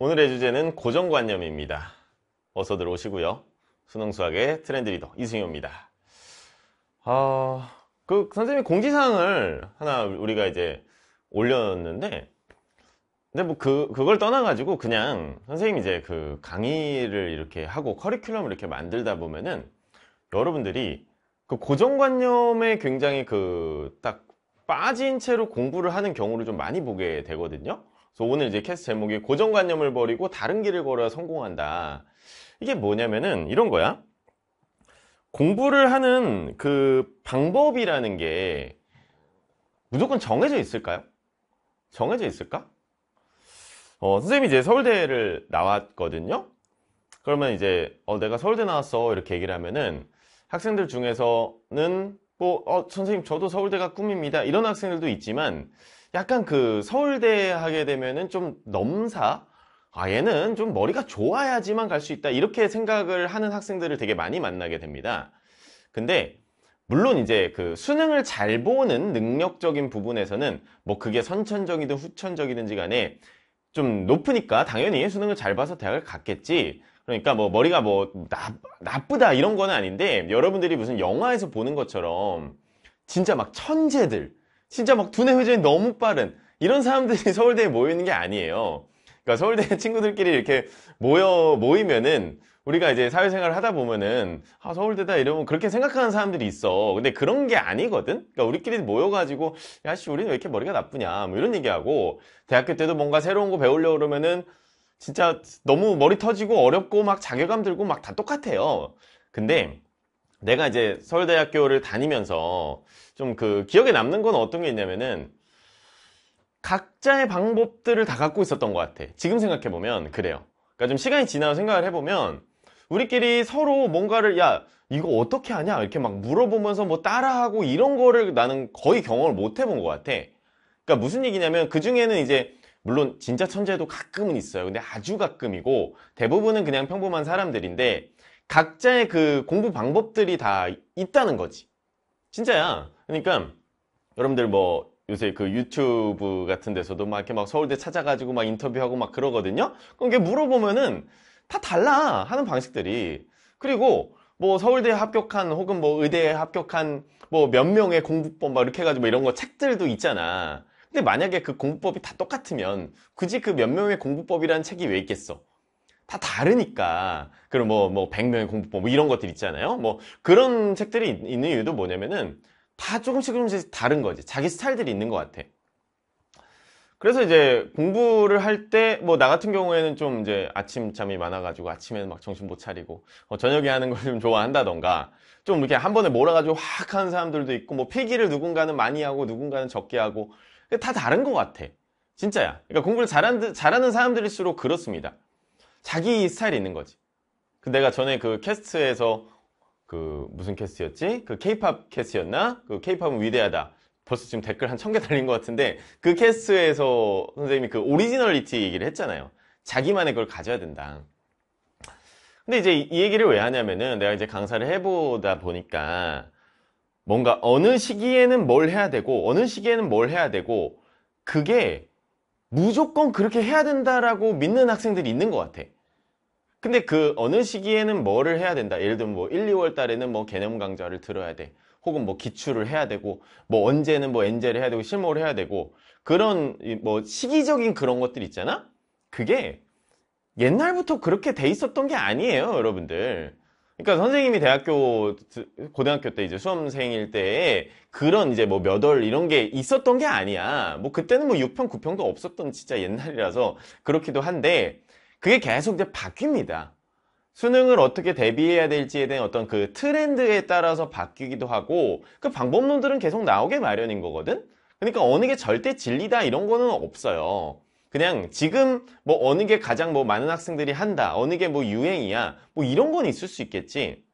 오늘의 주제는 고정관념입니다. 어서들 오시고요. 수능 수학의 트렌드 리더 이승효입니다. 어, 그 선생님이 공지사항을 하나 우리가 이제 올렸는데 근데 뭐 그 그걸 떠나 가지고 그냥 선생님이 이제 그 강의를 이렇게 하고 커리큘럼을 이렇게 만들다 보면은 여러분들이 그 고정관념에 굉장히 그 딱 빠진 채로 공부를 하는 경우를 좀 많이 보게 되거든요. 그래서 오늘 이제 캐스 트 제목이 고정관념을 버리고 다른 길을 걸어야 성공한다. 이게 뭐냐면은 이런 거야. 공부를 하는 그 방법이라는 게 무조건 정해져 있을까요? 정해져 있을까? 어, 선생님이 이제 서울대를 나왔거든요. 그러면 이제 어, 내가 서울대 나왔어 이렇게 얘기를 하면은 학생들 중에서는 뭐 어, 선생님 저도 서울대가 꿈입니다 이런 학생들도 있지만 약간 그 서울대 하게 되면은 좀 넘사 아 얘는 좀 머리가 좋아야지만 갈 수 있다 이렇게 생각을 하는 학생들을 되게 많이 만나게 됩니다. 근데 물론 이제 그 수능을 잘 보는 능력적인 부분에서는 뭐 그게 선천적이든 후천적이든지 간에 좀 높으니까 당연히 수능을 잘 봐서 대학을 갔겠지 그러니까 뭐 머리가 뭐 나, 나쁘다 이런 건 아닌데 여러분들이 무슨 영화에서 보는 것처럼 진짜 막 천재들 진짜 막 두뇌 회전이 너무 빠른 이런 사람들이 서울대에 모이는 게 아니에요. 그러니까 서울대 친구들끼리 이렇게 모여 모이면은 우리가 이제 사회생활을 하다 보면은 아 서울대다 이러면 그렇게 생각하는 사람들이 있어. 근데 그런 게 아니거든. 그러니까 우리끼리 모여가지고 야씨 우리는 왜 이렇게 머리가 나쁘냐 뭐 이런 얘기하고 대학교 때도 뭔가 새로운 거 배우려 고 그러면은 진짜 너무 머리 터지고 어렵고 막 자괴감 들고 막 다 똑같아요. 근데 내가 이제 서울대학교를 다니면서 좀그 기억에 남는 건 어떤 게 있냐면은 각자의 방법들을 다 갖고 있었던 것 같아 지금 생각해보면 그래요 그러니까 좀 시간이 지나서 생각을 해보면 우리끼리 서로 뭔가를 야 이거 어떻게 하냐 이렇게 막 물어보면서 뭐 따라하고 이런 거를 나는 거의 경험을 못 해본 것 같아 그러니까 무슨 얘기냐면 그 중에는 이제 물론 진짜 천재도 가끔은 있어요 근데 아주 가끔이고 대부분은 그냥 평범한 사람들인데 각자의 그 공부 방법들이 다 있다는 거지 진짜야. 그러니까 여러분들 뭐 요새 그 유튜브 같은 데서도 막 이렇게 막 서울대 찾아가지고 막 인터뷰하고 막 그러거든요. 그럼 이게 물어보면은 다 달라 하는 방식들이. 그리고 뭐 서울대 합격한 혹은 뭐 의대에 합격한 뭐 몇 명의 공부법 막 이렇게 해가지고 뭐 이런 거 책들도 있잖아. 근데 만약에 그 공부법이 다 똑같으면 굳이 그 몇 명의 공부법이라는 책이 왜 있겠어? 다 다르니까 그럼뭐뭐0명의 공부법 뭐 이런 것들 있잖아요 뭐 그런 책들이 있, 는 이유도 뭐냐면은 다 조금씩 조금씩 다른 거지 자기 스타일들이 있는 것 같아 그래서 이제 공부를 할 때 뭐 나 같은 경우에는 좀 이제 아침잠이 많아가지고 아침에는 막 정신 못 차리고 어, 저녁에 하는 걸 좀 좋아한다던가 좀 이렇게 한 번에 몰아가지고 확 하는 사람들도 있고 뭐 필기를 누군가는 많이 하고 누군가는 적게 하고 다 다른 것 같아 진짜야 그러니까 공부를 잘하 잘하는 사람들일수록 그렇습니다 자기 스타일이 있는 거지. 그 내가 전에 그 캐스트에서 그 무슨 캐스트였지? 그 케이팝 캐스트였나? 그 케이팝은 위대하다. 벌써 지금 댓글 한 천 개 달린 것 같은데 그 캐스트에서 선생님이 그 오리지널리티 얘기를 했잖아요. 자기만의 걸 가져야 된다. 근데 이제 이 얘기를 왜 하냐면은 내가 이제 강사를 해보다 보니까 뭔가 어느 시기에는 뭘 해야 되고 어느 시기에는 뭘 해야 되고 그게 무조건 그렇게 해야 된다라고 믿는 학생들이 있는 것 같아. 근데 그 어느 시기에는 뭐를 해야 된다. 예를 들면 뭐 1, 2월 달에는 뭐 개념 강좌를 들어야 돼. 혹은 뭐 기출을 해야 되고 뭐 언제는 뭐 엔젤을 해야 되고 실무를 해야 되고 그런 뭐 시기적인 그런 것들 있잖아. 그게 옛날부터 그렇게 돼 있었던 게 아니에요, 여러분들. 그러니까 선생님이 대학교 고등학교 때 이제 수험생일 때에 그런 이제 뭐몇월 이런 게 있었던 게 아니야. 뭐 그때는 뭐 6평 9평도 없었던 진짜 옛날이라서 그렇기도 한데 그게 계속 이제 바뀝니다. 수능을 어떻게 대비해야 될지에 대한 어떤 그 트렌드에 따라서 바뀌기도 하고 그 방법론들은 계속 나오게 마련인 거거든. 그러니까 어느 게 절대 진리다 이런 거는 없어요. 그냥 지금 뭐 어느 게 가장 뭐 많은 학생들이 한다 어느 게 뭐 유행이야 뭐 이런 건 있을 수 있겠지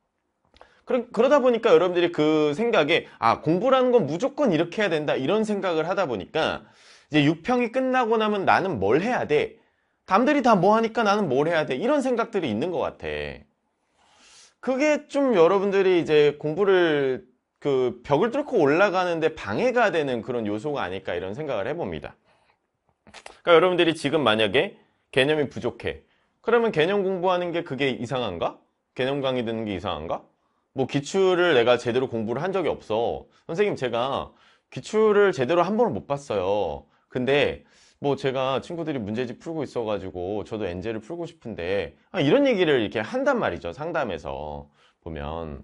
그러, 그러다 보니까 여러분들이 그 생각에 아 공부라는 건 무조건 이렇게 해야 된다 이런 생각을 하다 보니까 이제 6평이 끝나고 나면 나는 뭘 해야 돼 남들이 다 뭐 하니까 나는 뭘 해야 돼 이런 생각들이 있는 것 같아 그게 좀 여러분들이 이제 공부를 그 벽을 뚫고 올라가는데 방해가 되는 그런 요소가 아닐까 이런 생각을 해봅니다 그러니까 여러분들이 지금 만약에 개념이 부족해. 그러면 개념 공부하는 게 그게 이상한가? 개념 강의 듣는 게 이상한가? 뭐 기출을 내가 제대로 공부를 한 적이 없어. 선생님 제가 기출을 제대로 한번은못 봤어요. 근데 뭐 제가 친구들이 문제집 풀고 있어가지고 저도 엔젤을 풀고 싶은데 아, 이런 얘기를 이렇게 한단 말이죠. 상담에서 보면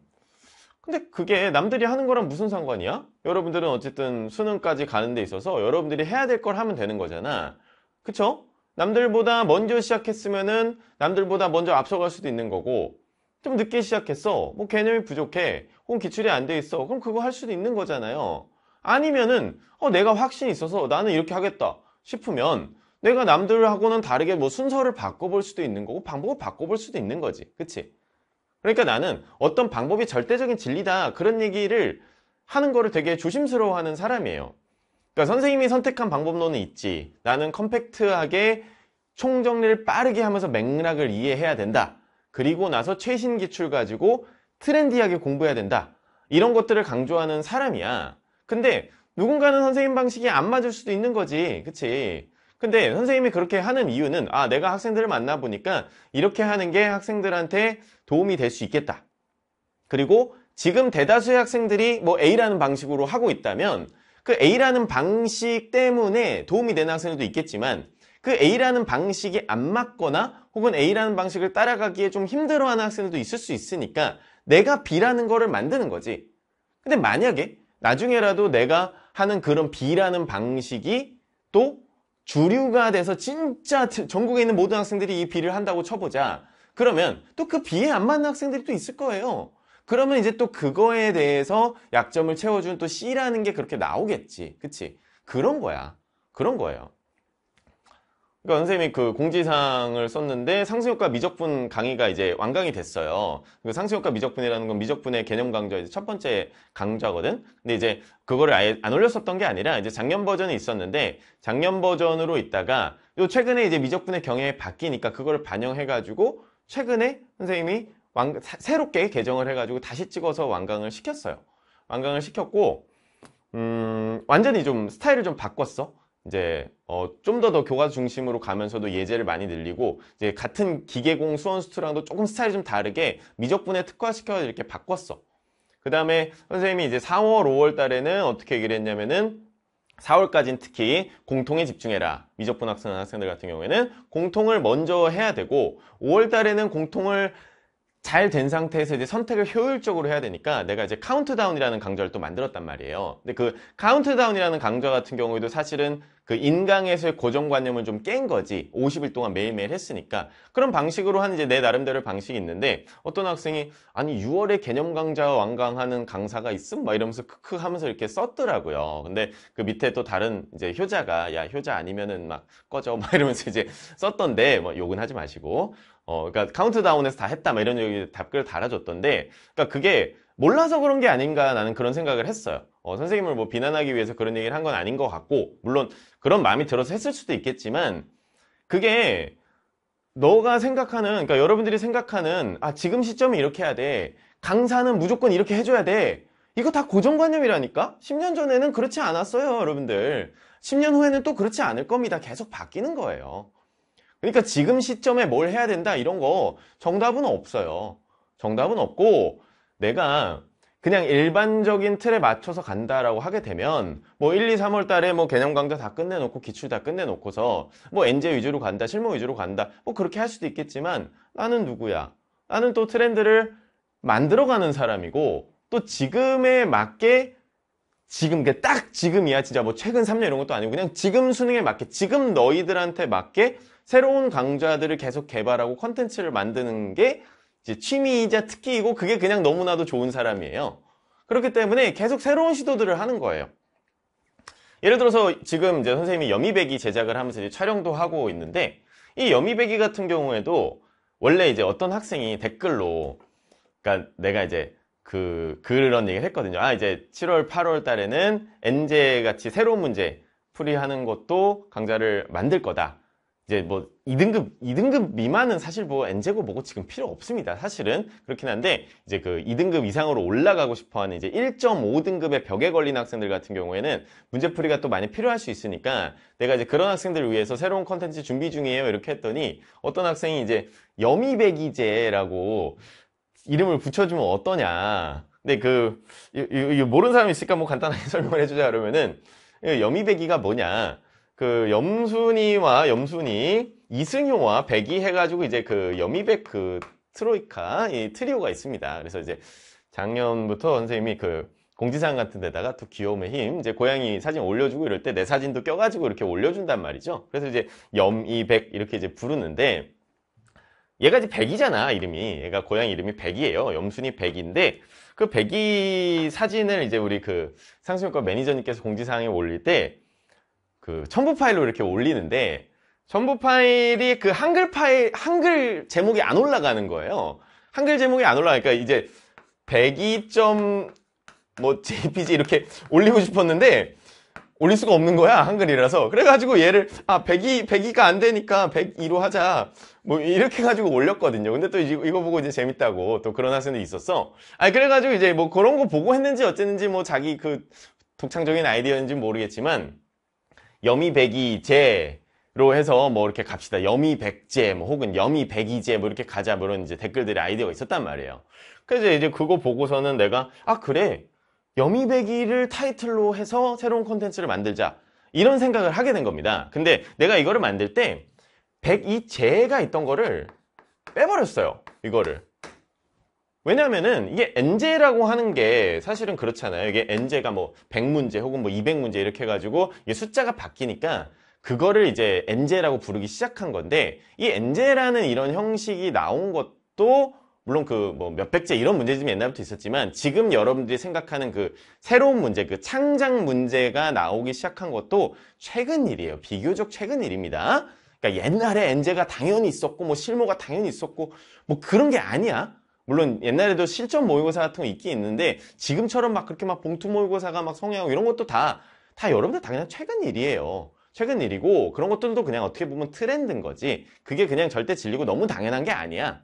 근데 그게 남들이 하는 거랑 무슨 상관이야? 여러분들은 어쨌든 수능까지 가는 데 있어서 여러분들이 해야 될 걸 하면 되는 거잖아. 그쵸? 남들보다 먼저 시작했으면은 남들보다 먼저 앞서갈 수도 있는 거고 좀 늦게 시작했어. 뭐 개념이 부족해. 혹은 기출이 안 돼 있어. 그럼 그거 할 수도 있는 거잖아요. 아니면은 어, 내가 확신이 있어서 나는 이렇게 하겠다 싶으면 내가 남들하고는 다르게 뭐 순서를 바꿔볼 수도 있는 거고 방법을 바꿔볼 수도 있는 거지. 그치? 그러니까 나는 어떤 방법이 절대적인 진리다 그런 얘기를 하는 거를 되게 조심스러워하는 사람이에요 그러니까 선생님이 선택한 방법론은 있지 나는 컴팩트하게 총정리를 빠르게 하면서 맥락을 이해해야 된다 그리고 나서 최신 기출 가지고 트렌디하게 공부해야 된다 이런 것들을 강조하는 사람이야 근데 누군가는 선생님 방식이 안 맞을 수도 있는 거지 그치 근데 선생님이 그렇게 하는 이유는 아 내가 학생들을 만나보니까 이렇게 하는 게 학생들한테 도움이 될 수 있겠다 그리고 지금 대다수의 학생들이 뭐 A라는 방식으로 하고 있다면 그 A라는 방식 때문에 도움이 되는 학생들도 있겠지만 그 A라는 방식이 안 맞거나 혹은 A라는 방식을 따라가기에 좀 힘들어하는 학생들도 있을 수 있으니까 내가 B라는 거를 만드는 거지 근데 만약에 나중에라도 내가 하는 그런 B라는 방식이 또 주류가 돼서 진짜 전국에 있는 모든 학생들이 이 비를 한다고 쳐보자. 그러면 또그 비에 안 맞는 학생들이 또 있을 거예요. 그러면 이제 또 그거에 대해서 약점을 채워준 또 C라는 게 그렇게 나오겠지. 그치? 그런 거야. 그런 거예요. 그러니까 선생님이 그 공지사항을 썼는데 상승효과 미적분 강의가 이제 완강이 됐어요. 그 상승효과 미적분이라는 건 미적분의 개념 강좌 첫 번째 강좌거든. 근데 이제 그거를 아예 안 올렸었던 게 아니라 이제 작년 버전이 있었는데 작년 버전으로 있다가 요 최근에 이제 미적분의 경향이 바뀌니까 그거를 반영해가지고 최근에 선생님이 완, 새롭게 개정을 해가지고 다시 찍어서 완강을 시켰어요. 완강을 시켰고 음, 완전히 좀 스타일을 좀 바꿨어. 이제 어, 좀 더 더 교과 중심으로 가면서도 예제를 많이 늘리고 이제 같은 기계공 수원수투랑도 조금 스타일이 좀 다르게 미적분에 특화시켜서 이렇게 바꿨어. 그 다음에 선생님이 이제 4월, 5월 달에는 어떻게 얘기를 했냐면은 4월까지는 특히 공통에 집중해라. 미적분 학생 학생들 같은 경우에는 공통을 먼저 해야 되고 5월 달에는 공통을 잘된 상태에서 이제 선택을 효율적으로 해야 되니까 내가 이제 카운트다운이라는 강좌를 또 만들었단 말이에요. 근데 그 카운트다운이라는 강좌 같은 경우에도 사실은 그 인강에서의 고정관념을 좀 깬 거지 50일 동안 매일매일 했으니까 그런 방식으로 한 이제 내 나름대로 방식이 있는데 어떤 학생이 아니 6월에 개념 강좌 완강하는 강사가 있음? 막 이러면서 크크 하면서 이렇게 썼더라고요 근데 그 밑에 또 다른 이제 효자가 야 효자 아니면은 막 꺼져 막 이러면서 이제 썼던데 뭐 욕은 하지 마시고 어 그러니까 카운트다운에서 다 했다 막 이런 얘기 답글을 달아줬던데 그러니까 그게 몰라서 그런 게 아닌가 나는 그런 생각을 했어요. 어, 선생님을 뭐 비난하기 위해서 그런 얘기를 한 건 아닌 것 같고 물론 그런 마음이 들어서 했을 수도 있겠지만 그게 너가 생각하는 그러니까 여러분들이 생각하는 아 지금 시점이 이렇게 해야 돼 강사는 무조건 이렇게 해줘야 돼 이거 다 고정관념이라니까 10년 전에는 그렇지 않았어요 여러분들 10년 후에는 또 그렇지 않을 겁니다 계속 바뀌는 거예요 그러니까 지금 시점에 뭘 해야 된다 이런 거 정답은 없어요 정답은 없고 내가 그냥 일반적인 틀에 맞춰서 간다라고 하게 되면 뭐 1, 2, 3월 달에 뭐 개념 강좌 다 끝내놓고 기출 다 끝내놓고서 뭐 엔제 위주로 간다, 실무 위주로 간다 뭐 그렇게 할 수도 있겠지만 나는 누구야? 나는 또 트렌드를 만들어가는 사람이고 또 지금에 맞게 지금 게딱 그러니까 지금이야 진짜 뭐 최근 3년 이런 것도 아니고 그냥 지금 수능에 맞게 지금 너희들한테 맞게 새로운 강좌들을 계속 개발하고 컨텐츠를 만드는 게 취미이자 특기이고 그게 그냥 너무나도 좋은 사람이에요. 그렇기 때문에 계속 새로운 시도들을 하는 거예요. 예를 들어서 지금 이제 선생님이 여미배기 제작을 하면서 이제 촬영도 하고 있는데 이 여미배기 같은 경우에도 원래 이제 어떤 학생이 댓글로 그러니까 내가 이제 그 그런 얘기를 했거든요. 아 이제 7월 8월 달에는 엔제 같이 새로운 문제 풀이하는 것도 강좌를 만들 거다. 이제 뭐 2등급, 2등급 미만은 사실 뭐 n제곱 뭐고 지금 필요 없습니다. 사실은 그렇긴 한데 이제 그 2등급 이상으로 올라가고 싶어 하는 이제 1.5등급의 벽에 걸린 학생들 같은 경우에는 문제풀이가 또 많이 필요할 수 있으니까 내가 이제 그런 학생들을 위해서 새로운 컨텐츠 준비 중이에요. 이렇게 했더니 어떤 학생이 이제 여미백이제라고 이름을 붙여주면 어떠냐. 근데 그, 이, 이, 모르는 사람이 있을까 뭐 간단하게 설명을 해주자 그러면은 여미배기가 뭐냐. 그 염순이와 염순이 이승효와 백이 해가지고 이제 그 여미백 그 트로이카 이 트리오가 있습니다. 그래서 이제 작년부터 선생님이 그 공지사항 같은 데다가 또 귀여움의 힘 이제 고양이 사진 올려주고 이럴 때 내 사진도 껴가지고 이렇게 올려준단 말이죠. 그래서 이제 염이백 이렇게 이제 부르는데 얘가 이제 백이잖아 이름이 얘가 고양이 이름이 백이에요 염순이 백인데 그 백이 사진을 이제 우리 그 상수효과 매니저님께서 공지사항에 올릴 때그 첨부 파일로 이렇게 올리는데 첨부 파일이 그 한글 파일 한글 제목이 안 올라가는 거예요. 한글 제목이 안 올라가니까 그러니까 이제 102점 뭐 jpg 이렇게 올리고 싶었는데 올릴 수가 없는 거야 한글이라서 그래가지고 얘를 아 102, 102가 안 되니까 102로 하자 뭐 이렇게 가지고 올렸거든요 근데 또 이거, 보고 이제 재밌다고 또 그런 학생도 있었어 아 그래가지고 이제 뭐 그런 거 보고 했는지 어쨌는지 뭐 자기 그 독창적인 아이디어인지 모르겠지만 여미백이 제로 해서 뭐 이렇게 갑시다. 여미백제 뭐 혹은 여미백이제 뭐 이렇게 가자 그런 뭐 이제 댓글들이 아이디어가 있었단 말이에요. 그래서 이제 그거 보고서는 내가 아 그래 여미백이를 타이틀로 해서 새로운 콘텐츠를 만들자 이런 생각을 하게 된 겁니다. 근데 내가 이거를 만들 때 102제가 있던 거를 빼버렸어요. 이거를. 왜냐면은 이게 엔제라고 하는 게 사실은 그렇잖아요. 이게 엔제가 뭐 100문제 혹은 뭐 200문제 이렇게 해가지고 이게 숫자가 바뀌니까 그거를 이제 엔제라고 부르기 시작한 건데 이 엔제라는 이런 형식이 나온 것도 물론 그 뭐 몇백제 이런 문제집이 옛날부터 있었지만 지금 여러분들이 생각하는 그 새로운 문제 그 창작 문제가 나오기 시작한 것도 최근 일이에요. 비교적 최근 일입니다. 그러니까 옛날에 엔제가 당연히 있었고 뭐 실무가 당연히 있었고 뭐 그런 게 아니야. 물론 옛날에도 실전 모의고사 같은 거 있긴 있는데 지금처럼 막 그렇게 막 봉투 모의고사가 막 성향 이런 것도 다 다 여러분들 당연히 최근 일이에요. 최근 일이고 그런 것들도 그냥 어떻게 보면 트렌드인 거지 그게 그냥 절대 질리고 너무 당연한 게 아니야.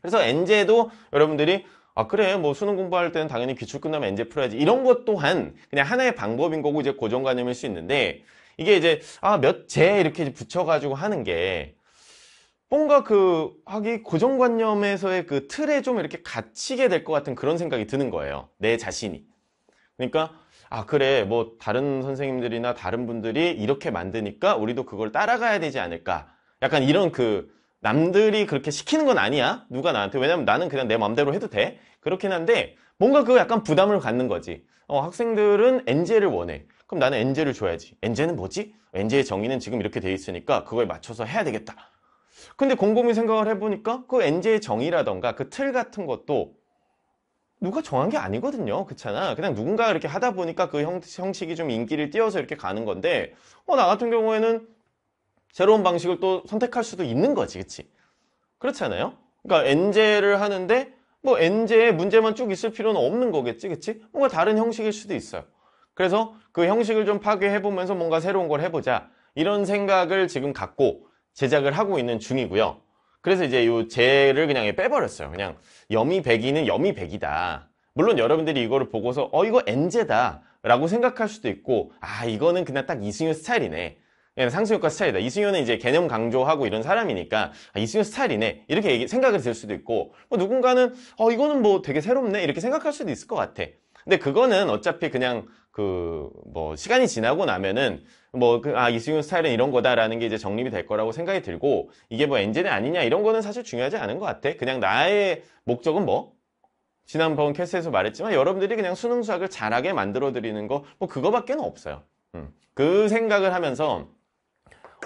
그래서 엔제도 여러분들이 아 그래 뭐 수능 공부할 때는 당연히 기출 끝나면 엔제 풀어야지 이런 것 또한 그냥 하나의 방법인 거고 이제 고정관념일 수 있는데 이게 이제 아 몇 제 이렇게 붙여가지고 하는 게 뭔가 그 하기 고정관념에서의 그 틀에 좀 이렇게 갇히게 될 것 같은 그런 생각이 드는 거예요. 내 자신이. 그러니까 아 그래 뭐 다른 선생님들이나 다른 분들이 이렇게 만드니까 우리도 그걸 따라가야 되지 않을까. 약간 이런 그 남들이 그렇게 시키는 건 아니야. 누가 나한테. 왜냐면 나는 그냥 내 맘대로 해도 돼. 그렇긴 한데 뭔가 그 약간 부담을 갖는 거지. 어, 학생들은 엔젤을 원해. 그럼 나는 엔젤을 줘야지. 엔젤은 뭐지? 엔젤의 정의는 지금 이렇게 돼 있으니까 그거에 맞춰서 해야 되겠다. 근데 곰곰이 생각을 해보니까 그 NJ의 정의라던가 그 틀 같은 것도 누가 정한 게 아니거든요. 그렇잖아. 그냥 누군가 이렇게 하다 보니까 그 형, 형식이 좀 인기를 띄어서 이렇게 가는 건데 어, 나 같은 경우에는 새로운 방식을 또 선택할 수도 있는 거지. 그치? 그렇잖아요. 그러니까 n j 를 하는데 뭐 n j 의 문제만 쭉 있을 필요는 없는 거겠지. 그치? 뭔가 다른 형식일 수도 있어요. 그래서 그 형식을 좀 파괴해보면서 뭔가 새로운 걸 해보자. 이런 생각을 지금 갖고 제작을 하고 있는 중이고요. 그래서 이제 이 제를 그냥 빼버렸어요. 그냥 여미 백이는 여미 백이다. 물론 여러분들이 이거를 보고서 어 이거 엔제다 라고 생각할 수도 있고 아 이거는 그냥 딱이승윤 스타일이네. 그냥 상승효과 스타일이다. 이승윤은 이제 개념 강조하고 이런 사람이니까 아, 이승윤 스타일이네 이렇게 생각을 들 수도 있고 뭐 누군가는 어 이거는 뭐 되게 새롭네 이렇게 생각할 수도 있을 것 같아. 근데 그거는 어차피 그냥 그 뭐 시간이 지나고 나면은 뭐아 그, 이승윤 스타일은 이런 거다라는 게 이제 정립이 될 거라고 생각이 들고 이게 뭐 엔진이 아니냐 이런 거는 사실 중요하지 않은 것 같아. 그냥 나의 목적은 뭐 지난번 캐스에서 말했지만 여러분들이 그냥 수능 수학을 잘하게 만들어 드리는 거 뭐 그거밖에는 없어요. 음. 그 생각을 하면서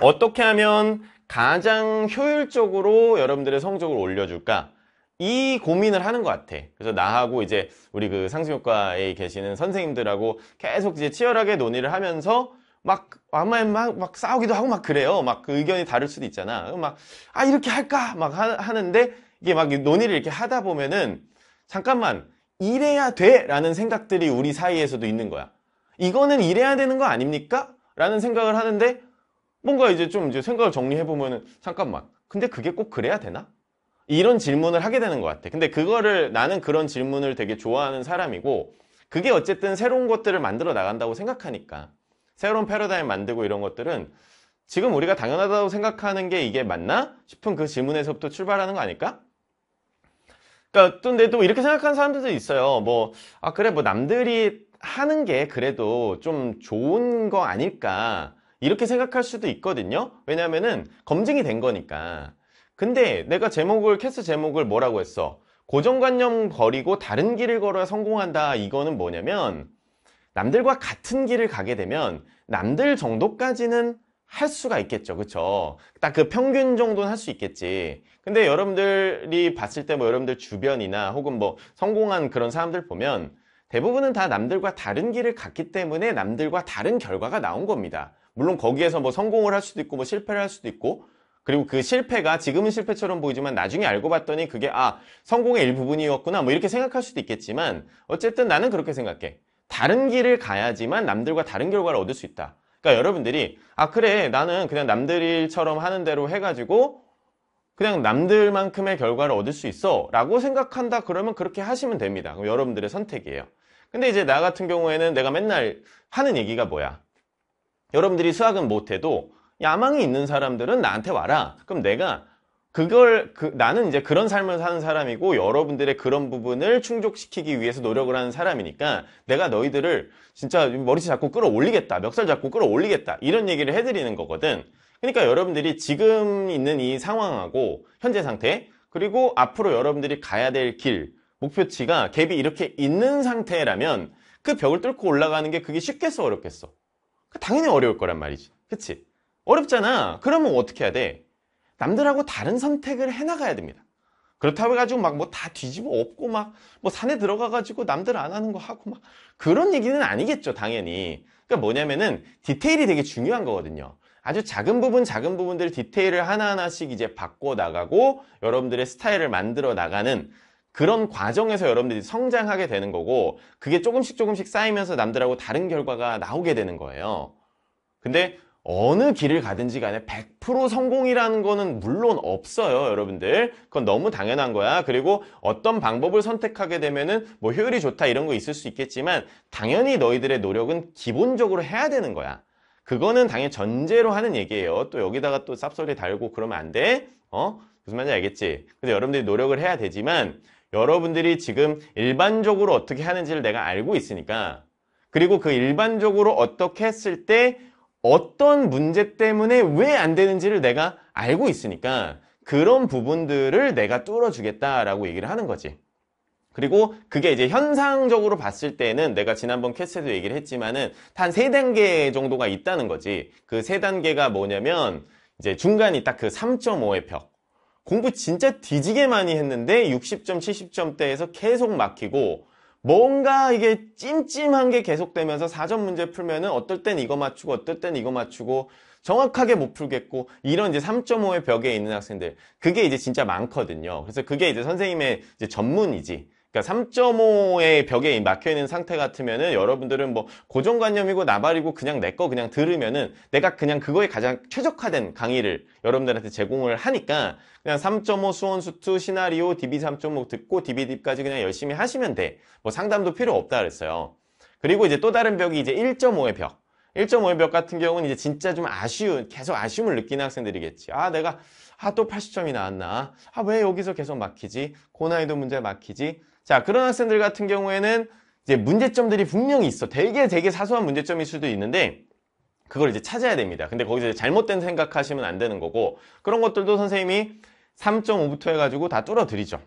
어떻게 하면 가장 효율적으로 여러분들의 성적을 올려줄까? 이 고민을 하는 것 같아 그래서 나하고 이제 우리 그 상수효과에 계시는 선생님들하고 계속 이제 치열하게 논의를 하면서 막 아마 막, 막 싸우기도 하고 막 그래요 막 그 의견이 다를 수도 있잖아 막 아 이렇게 할까 막 하, 는데 이게 막 논의를 이렇게 하다 보면은 잠깐만 이래야 돼 라는 생각들이 우리 사이에서도 있는 거야 이거는 이래야 되는 거 아닙니까? 라는 생각을 하는데 뭔가 이제 좀 이제 생각을 정리해보면은 잠깐만 근데 그게 꼭 그래야 되나? 이런 질문을 하게 되는 것 같아. 근데 그거를 나는 그런 질문을 되게 좋아하는 사람이고 그게 어쨌든 새로운 것들을 만들어 나간다고 생각하니까 새로운 패러다임 만들고 이런 것들은 지금 우리가 당연하다고 생각하는 게 이게 맞나? 싶은 그 질문에서부터 출발하는 거 아닐까? 그러니까 또 근데 또 이렇게 생각하는 사람들도 있어요. 뭐 아 그래 뭐 남들이 하는 게 그래도 좀 좋은 거 아닐까 이렇게 생각할 수도 있거든요. 왜냐면은 검증이 된 거니까. 근데 내가 제목을 캐스 제목을 뭐라고 했어? 고정관념 버리고 다른 길을 걸어야 성공한다 이거는 뭐냐면 남들과 같은 길을 가게 되면 남들 정도까지는 할 수가 있겠죠 그쵸 딱 그 평균 정도는 할 수 있겠지 근데 여러분들이 봤을 때 뭐 여러분들 주변이나 혹은 뭐 성공한 그런 사람들 보면 대부분은 다 남들과 다른 길을 갔기 때문에 남들과 다른 결과가 나온 겁니다 물론 거기에서 뭐 성공을 할 수도 있고 뭐 실패를 할 수도 있고 그리고 그 실패가 지금은 실패처럼 보이지만 나중에 알고 봤더니 그게 아 성공의 일부분이었구나 뭐 이렇게 생각할 수도 있겠지만 어쨌든 나는 그렇게 생각해 다른 길을 가야지만 남들과 다른 결과를 얻을 수 있다 그러니까 여러분들이 아 그래 나는 그냥 남들처럼 하는 대로 해가지고 그냥 남들만큼의 결과를 얻을 수 있어 라고 생각한다 그러면 그렇게 하시면 됩니다 그럼 여러분들의 선택이에요 근데 이제 나 같은 경우에는 내가 맨날 하는 얘기가 뭐야 여러분들이 수학은 못해도 야망이 있는 사람들은 나한테 와라. 그럼 내가 그걸 그, 나는 이제 그런 삶을 사는 사람이고 여러분들의 그런 부분을 충족시키기 위해서 노력을 하는 사람이니까 내가 너희들을 진짜 머리채 잡고 끌어올리겠다. 멱살 잡고 끌어올리겠다. 이런 얘기를 해드리는 거거든. 그러니까 여러분들이 지금 있는 이 상황하고 현재 상태 그리고 앞으로 여러분들이 가야 될 길, 목표치가 갭이 이렇게 있는 상태라면 그 벽을 뚫고 올라가는 게 그게 쉽겠어 어렵겠어? 그 당연히 어려울 거란 말이지. 그치? 어렵잖아. 그러면 어떻게 해야 돼? 남들하고 다른 선택을 해나가야 됩니다. 그렇다고 해가지고 막 뭐 다 뒤집어 엎고 막 뭐 산에 들어가가지고 남들 안 하는 거 하고 막 그런 얘기는 아니겠죠, 당연히. 그러니까 뭐냐면은 디테일이 되게 중요한 거거든요. 아주 작은 부분 작은 부분들 디테일을 하나하나씩 이제 바꿔 나가고 여러분들의 스타일을 만들어 나가는 그런 과정에서 여러분들이 성장하게 되는 거고 그게 조금씩 조금씩 쌓이면서 남들하고 다른 결과가 나오게 되는 거예요. 근데 어느 길을 가든지 간에 100% 성공이라는 거는 물론 없어요 여러분들 그건 너무 당연한 거야 그리고 어떤 방법을 선택하게 되면은 뭐 효율이 좋다 이런 거 있을 수 있겠지만 당연히 너희들의 노력은 기본적으로 해야 되는 거야 그거는 당연히 전제로 하는 얘기예요 또 여기다가 또 쌉소리 달고 그러면 안돼 어? 무슨 말인지 알겠지? 근데 여러분들이 노력을 해야 되지만 여러분들이 지금 일반적으로 어떻게 하는지를 내가 알고 있으니까 그리고 그 일반적으로 어떻게 했을 때 어떤 문제 때문에 왜 안 되는지를 내가 알고 있으니까 그런 부분들을 내가 뚫어주겠다라고 얘기를 하는 거지. 그리고 그게 이제 현상적으로 봤을 때는 내가 지난번 캐스트에도 얘기를 했지만은 한세 단계 정도가 있다는 거지. 그 세 단계가 뭐냐면 이제 중간이 딱 그 3.5의 벽. 공부 진짜 뒤지게 많이 했는데 60점, 70점대에서 계속 막히고 뭔가 이게 찜찜한 게 계속되면서 사전 문제 풀면은 어떨 땐 이거 맞추고 어떨 땐 이거 맞추고 정확하게 못 풀겠고 이런 이제 3.5의 벽에 있는 학생들 그게 이제 진짜 많거든요. 그래서 그게 이제 선생님의 이제 전문이지. 그러니까 3.5의 벽에 막혀 있는 상태 같으면은 여러분들은 뭐 고정관념이고 나발이고 그냥 내 거 그냥 들으면은 내가 그냥 그거에 가장 최적화된 강의를 여러분들한테 제공을 하니까 그냥 3.5 수원 수투 시나리오 DB 3.5 듣고 DB d 까지 그냥 열심히 하시면 돼. 뭐 상담도 필요 없다 그랬어요. 그리고 이제 또 다른 벽이 이제 1.5의 벽. 1.5의 벽 같은 경우는 이제 진짜 좀 아쉬운, 계속 아쉬움을 느끼는 학생들이겠지. 아, 내가, 아, 또 80점이 나왔나. 아, 왜 여기서 계속 막히지? 고난이도 문제 막히지? 자 그런 학생들 같은 경우에는 이제 문제점들이 분명히 있어 되게 되게 사소한 문제점일 수도 있는데 그걸 이제 찾아야 됩니다 근데 거기서 잘못된 생각하시면 안 되는 거고 그런 것들도 선생님이 3.5부터 해가지고 다 뚫어드리죠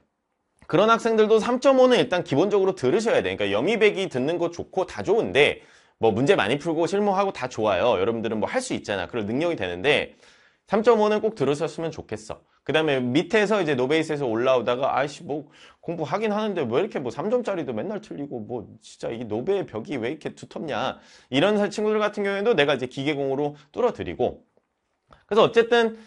그런 학생들도 3.5는 일단 기본적으로 들으셔야 돼 그러니까 영입백이 듣는 거 좋고 다 좋은데 뭐 문제 많이 풀고 실무하고 다 좋아요 여러분들은 뭐 할 수 있잖아 그럴 능력이 되는데 3.5는 꼭 들으셨으면 좋겠어 그 다음에 밑에서 이제 노베이스에서 올라오다가 아이씨 뭐 공부하긴 하는데 왜 이렇게 뭐 3점짜리도 맨날 틀리고 뭐 진짜 이 노베의 벽이 왜 이렇게 두텁냐 이런 친구들 같은 경우에도 내가 이제 기계공으로 뚫어드리고 그래서 어쨌든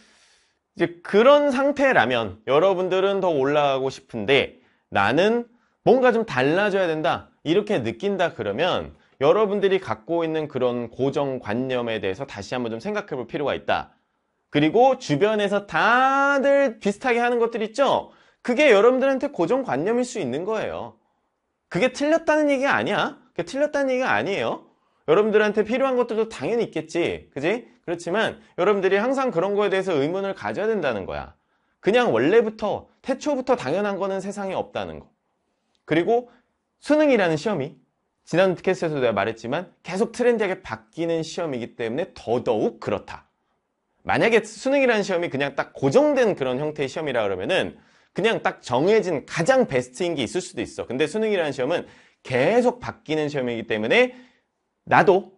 이제 그런 상태라면 여러분들은 더 올라가고 싶은데 나는 뭔가 좀 달라져야 된다 이렇게 느낀다 그러면 여러분들이 갖고 있는 그런 고정관념에 대해서 다시 한번 좀 생각해 볼 필요가 있다 그리고 주변에서 다들 비슷하게 하는 것들 있죠? 그게 여러분들한테 고정관념일 수 있는 거예요. 그게 틀렸다는 얘기가 아니야. 그게 틀렸다는 얘기가 아니에요. 여러분들한테 필요한 것들도 당연히 있겠지. 그지? 그렇지만 여러분들이 항상 그런 거에 대해서 의문을 가져야 된다는 거야. 그냥 원래부터, 태초부터 당연한 거는 세상에 없다는 거. 그리고 수능이라는 시험이 지난 캐스트에서 도 내가 말했지만 계속 트렌드하게 바뀌는 시험이기 때문에 더더욱 그렇다. 만약에 수능이라는 시험이 그냥 딱 고정된 그런 형태의 시험이라 그러면은 그냥 딱 정해진 가장 베스트인 게 있을 수도 있어. 근데 수능이라는 시험은 계속 바뀌는 시험이기 때문에 나도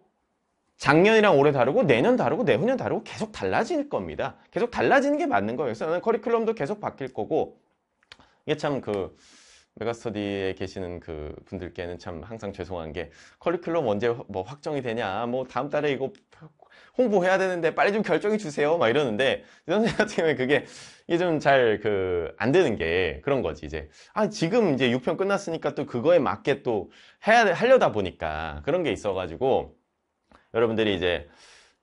작년이랑 올해 다르고 내년 다르고 내후년 다르고 계속 달라질 겁니다. 계속 달라지는 게 맞는 거예요. 그래서 나는 커리큘럼도 계속 바뀔 거고 이게 참 그 메가스터디에 계시는 그 분들께는 참 항상 죄송한 게 커리큘럼 언제 뭐 확정이 되냐 뭐 다음 달에 이거 홍보해야 되는데 빨리 좀 결정해 주세요 막 이러는데 선생님 같은 경우에 그게 이게 좀 잘 그 안 되는 게 그런 거지 이제 아 지금 이제 6편 끝났으니까 또 그거에 맞게 또 해야 하려다 보니까 그런 게 있어가지고 여러분들이 이제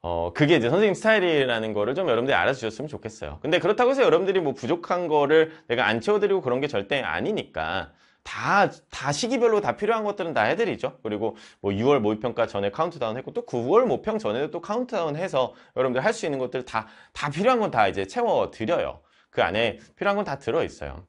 어 그게 이제 선생님 스타일이라는 거를 좀 여러분들이 알아주셨으면 좋겠어요 근데 그렇다고 해서 여러분들이 뭐 부족한 거를 내가 안 채워드리고 그런 게 절대 아니니까 다, 다 시기별로 다 필요한 것들은 다 해드리죠. 그리고 뭐 6월 모의평가 전에 카운트다운 했고 또 9월 모평 전에도 또 카운트다운 해서 여러분들 할 수 있는 것들 다, 다 필요한 건 다 이제 채워드려요. 그 안에 필요한 건 다 들어있어요.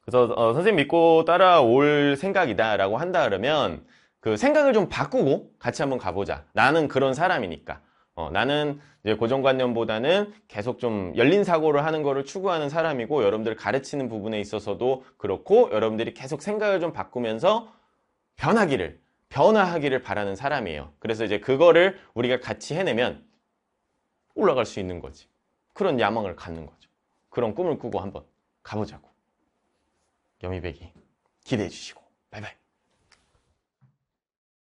그래서 어, 선생님 믿고 따라올 생각이다 라고 한다 그러면 그 생각을 좀 바꾸고 같이 한번 가보자. 나는 그런 사람이니까. 어, 나는 이제 고정관념보다는 계속 좀 열린 사고를 하는 거를 추구하는 사람이고 여러분들 가르치는 부분에 있어서도 그렇고 여러분들이 계속 생각을 좀 바꾸면서 변하기를 변화하기를 바라는 사람이에요. 그래서 이제 그거를 우리가 같이 해내면 올라갈 수 있는 거지. 그런 야망을 갖는 거죠. 그런 꿈을 꾸고 한번 가보자고. 여미백이 기대해 주시고 바이바이.